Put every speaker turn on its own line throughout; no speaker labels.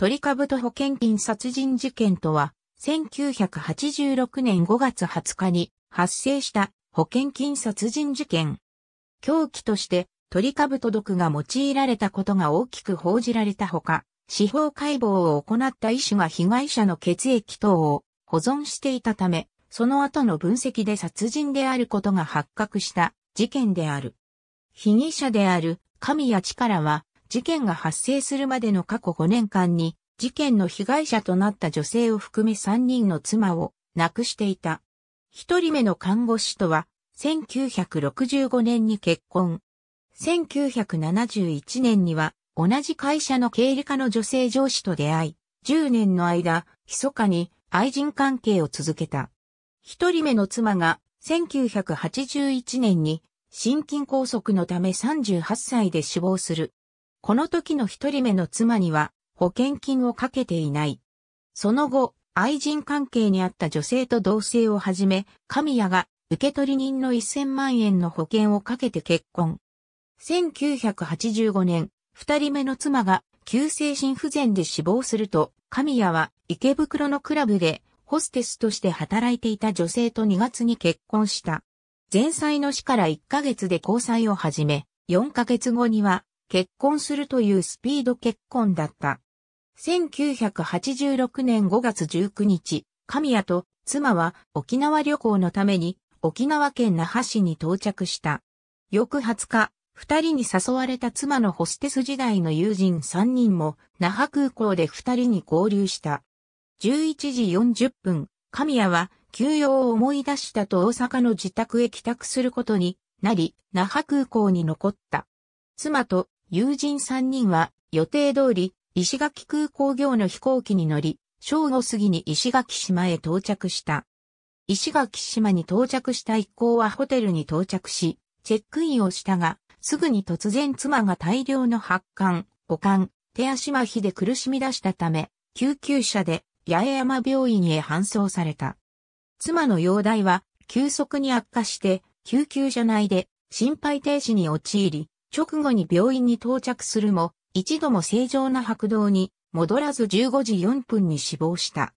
鳥カブと保険金殺人事件とは、1986年5月20日に発生した保険金殺人事件。狂気として鳥カブト毒が用いられたことが大きく報じられたほか、司法解剖を行った医師が被害者の血液等を保存していたため、その後の分析で殺人であることが発覚した事件である。被疑者である神谷力は事件が発生するまでの過去5年間に、事件の被害者となった女性を含め3人の妻を亡くしていた。1人目の看護師とは、1965年に結婚。1971年には、同じ会社の経理課の女性上司と出会い、10年の間、密かに愛人関係を続けた。一人目の妻が1981年に心筋梗塞のため38歳で死亡する。この時の一人目の妻には保険金をかけていない。その後、愛人関係にあった女性と同棲を始め、神谷が受取人の1000万円の保険をかけて結婚。1985年、二人目の妻が急性心不全で死亡すると、神谷は池袋のクラブでホステスとして働いていた女性と2月に結婚した。前妻の死から1ヶ月で交際を始め、4ヶ月後には結婚するというスピード結婚だった。1986年5月19日、神谷と妻は沖縄旅行のために沖縄県那覇市に到着した。翌20日、二人に誘われた妻のホステス時代の友人三人も那覇空港で二人に合流した。11時40分、神谷は休養を思い出したと大阪の自宅へ帰宅することになり、那覇空港に残った。妻と友人3人は予定通り石垣空港業の飛行機に乗り、正午過ぎに石垣島へ到着した。石垣島に到着した一行はホテルに到着し、チェックインをしたが、すぐに突然妻が大量の発汗、五感、手足麻痺で苦しみ出したため、救急車で八重山病院へ搬送された。妻の容体は急速に悪化して、救急車内で心肺停止に陥り、直後に病院に到着するも、一度も正常な拍動に戻らず15時4分に死亡した。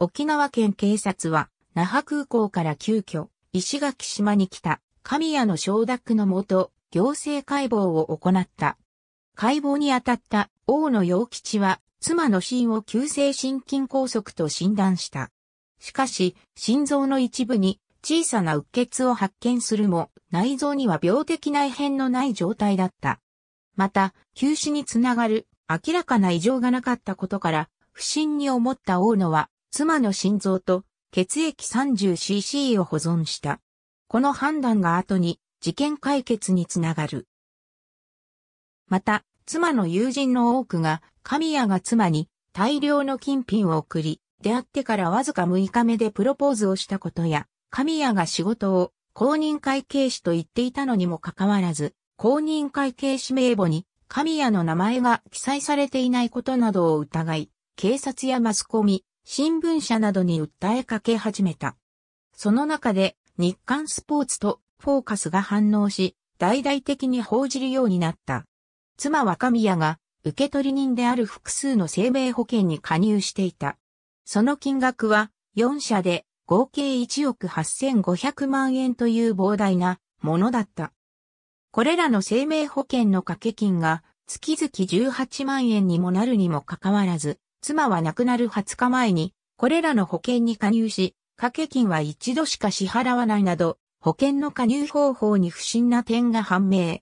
沖縄県警察は、那覇空港から急遽、石垣島に来た、神谷の承諾のもと、行政解剖を行った。解剖に当たった大野陽吉は、妻の死因を急性心筋梗塞と診断した。しかし、心臓の一部に小さな鬱血を発見するも、内臓には病的内変のない状態だった。また、急死につながる明らかな異常がなかったことから、不審に思った大野は、妻の心臓と血液 30cc を保存した。この判断が後に事件解決につながる。また、妻の友人の多くが、神谷が妻に大量の金品を送り、出会ってからわずか6日目でプロポーズをしたことや、神谷が仕事を公認会計士と言っていたのにもかかわらず、公認会計士名簿に神谷の名前が記載されていないことなどを疑い、警察やマスコミ、新聞社などに訴えかけ始めた。その中で日刊スポーツとフォーカスが反応し、大々的に報じるようになった。妻は神谷が受取人である複数の生命保険に加入していた。その金額は4社で合計1億8500万円という膨大なものだった。これらの生命保険の掛け金が月々18万円にもなるにもかかわらず、妻は亡くなる20日前にこれらの保険に加入し、掛け金は一度しか支払わないなど、保険の加入方法に不審な点が判明。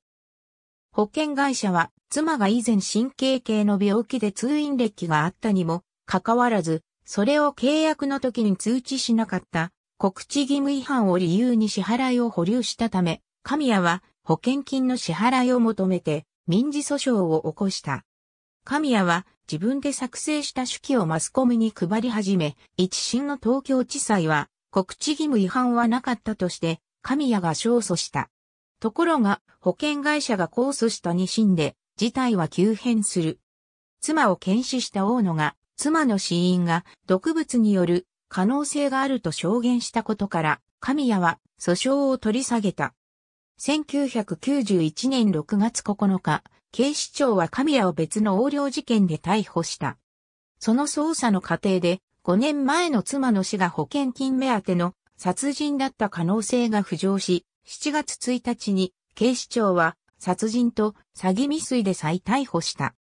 保険会社は妻が以前神経系の病気で通院歴があったにもかかわらず、それを契約の時に通知しなかった告知義務違反を理由に支払いを保留したため、神谷は保険金の支払いを求めて民事訴訟を起こした。神谷は自分で作成した手記をマスコミに配り始め、一審の東京地裁は告知義務違反はなかったとして、神谷が勝訴した。ところが、保険会社が控訴した2審で、事態は急変する。妻を検視した大野が、妻の死因が毒物による可能性があると証言したことから、神谷は訴訟を取り下げた。1991年6月9日、警視庁は神谷を別の横領事件で逮捕した。その捜査の過程で、5年前の妻の死が保険金目当ての殺人だった可能性が浮上し、7月1日に警視庁は殺人と詐欺未遂で再逮捕した。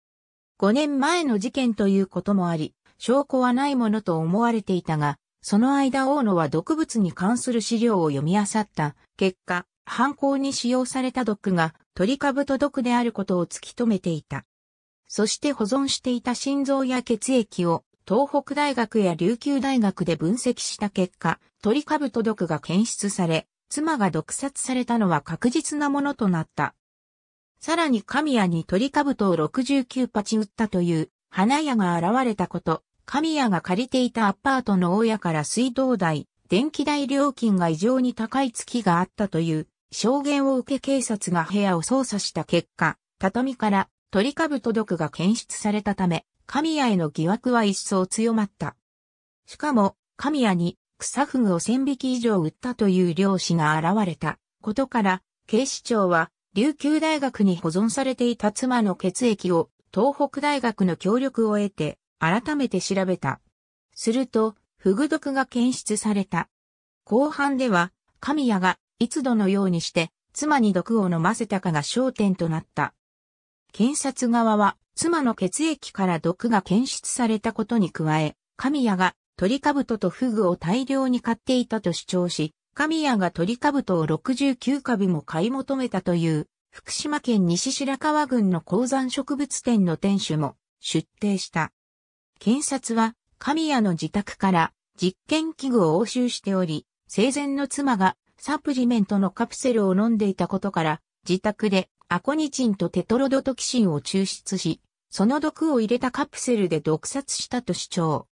5年前の事件ということもあり、証拠はないものと思われていたが、その間大野は毒物に関する資料を読み漁った結果、犯行に使用された毒が鳥ブと毒であることを突き止めていた。そして保存していた心臓や血液を東北大学や琉球大学で分析した結果、鳥ブと毒が検出され、妻が毒殺されたのは確実なものとなった。さらに神谷に鳥兜を69チ打ったという花屋が現れたこと、神谷が借りていたアパートの大家から水道代、電気代料金が異常に高い月があったという証言を受け警察が部屋を捜査した結果、畳から鳥兜毒が検出されたため、神谷への疑惑は一層強まった。しかも、神谷に草フグを1000匹以上売ったという漁師が現れたことから、警視庁は琉球大学に保存されていた妻の血液を東北大学の協力を得て改めて調べた。すると、フグ毒が検出された。後半では、神谷がいつどのようにして妻に毒を飲ませたかが焦点となった。検察側は妻の血液から毒が検出されたことに加え、神谷がトリカブトとフグを大量に買っていたと主張し、神谷が鳥兜を69株も買い求めたという、福島県西白川郡の鉱山植物店の店主も出廷した。検察は神谷の自宅から実験器具を押収しており、生前の妻がサプリメントのカプセルを飲んでいたことから、自宅でアコニチンとテトロドトキシンを抽出し、その毒を入れたカプセルで毒殺したと主張。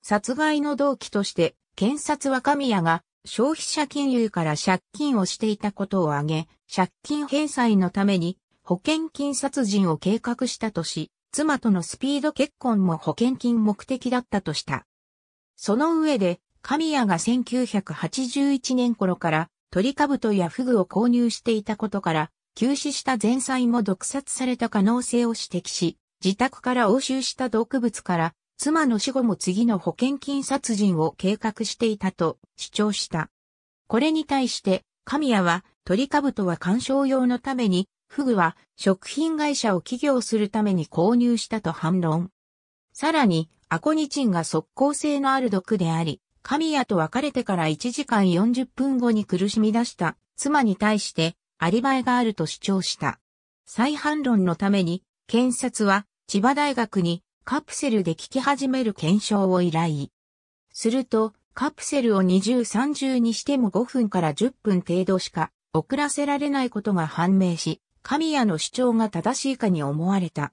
殺害の動機として、検察は神谷が消費者金融から借金をしていたことを挙げ、借金返済のために保険金殺人を計画したとし、妻とのスピード結婚も保険金目的だったとした。その上で、神谷が1981年頃から鳥兜やフグを購入していたことから、休止した前菜も毒殺された可能性を指摘し、自宅から押収した毒物から妻の死後も次の保険金殺人を計画していたと主張した。これに対して、神谷は、鳥株とは鑑賞用のために、フグは食品会社を起業するために購入したと反論。さらに、アコニチンが即効性のある毒であり、神谷と別れてから1時間40分後に苦しみ出した妻に対してアリバイがあると主張した。再反論のために、検察は千葉大学にカプセルで聞き始める検証を依頼。すると、カプセルを二重三重にしても5分から10分程度しか遅らせられないことが判明し、神谷の主張が正しいかに思われた。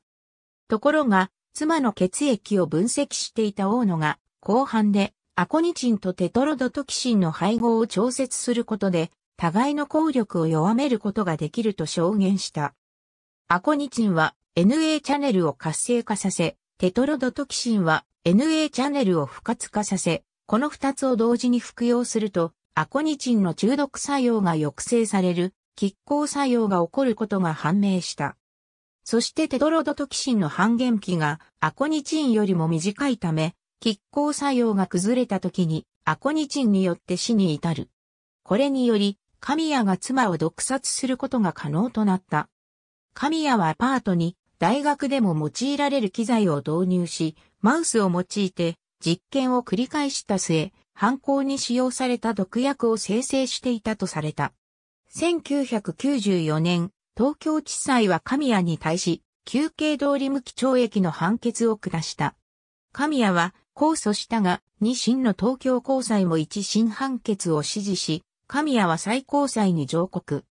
ところが、妻の血液を分析していた大野が、後半でアコニチンとテトロドトキシンの配合を調節することで、互いの効力を弱めることができると証言した。アコニチンは NA チャンネルを活性化させ、テトロドトキシンは NA チャンネルを不活化させ、この二つを同時に服用すると、アコニチンの中毒作用が抑制される、拮抗作用が起こることが判明した。そしてテトロドトキシンの半減期がアコニチンよりも短いため、拮抗作用が崩れた時にアコニチンによって死に至る。これにより、神谷が妻を毒殺することが可能となった。神谷はアパートに大学でも用いられる機材を導入し、マウスを用いて実験を繰り返した末、犯行に使用された毒薬を生成していたとされた。1994年、東京地裁は神谷に対し、休憩通り無期懲役の判決を下した。神谷は控訴したが、二審の東京高裁も一審判決を支持し、神谷は最高裁に上告。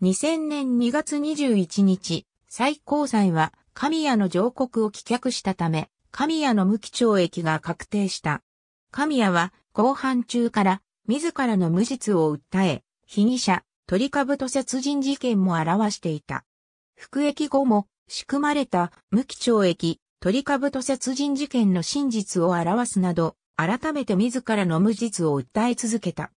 2000年2月21日、最高裁は神谷の上告を棄却したため、神谷の無期懲役が確定した。神谷は後半中から自らの無実を訴え、被疑者、鳥と殺人事件も表していた。服役後も仕組まれた無期懲役、鳥と殺人事件の真実を表すなど、改めて自らの無実を訴え続けた。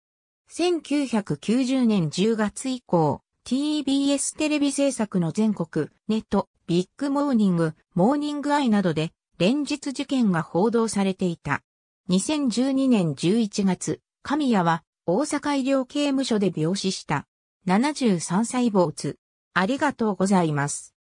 1990年10月以降、TBS テレビ制作の全国、ネット、ビッグモーニング、モーニングアイなどで連日事件が報道されていた。2012年11月、神谷は大阪医療刑務所で病死した。73歳坊主。ありがとうございます。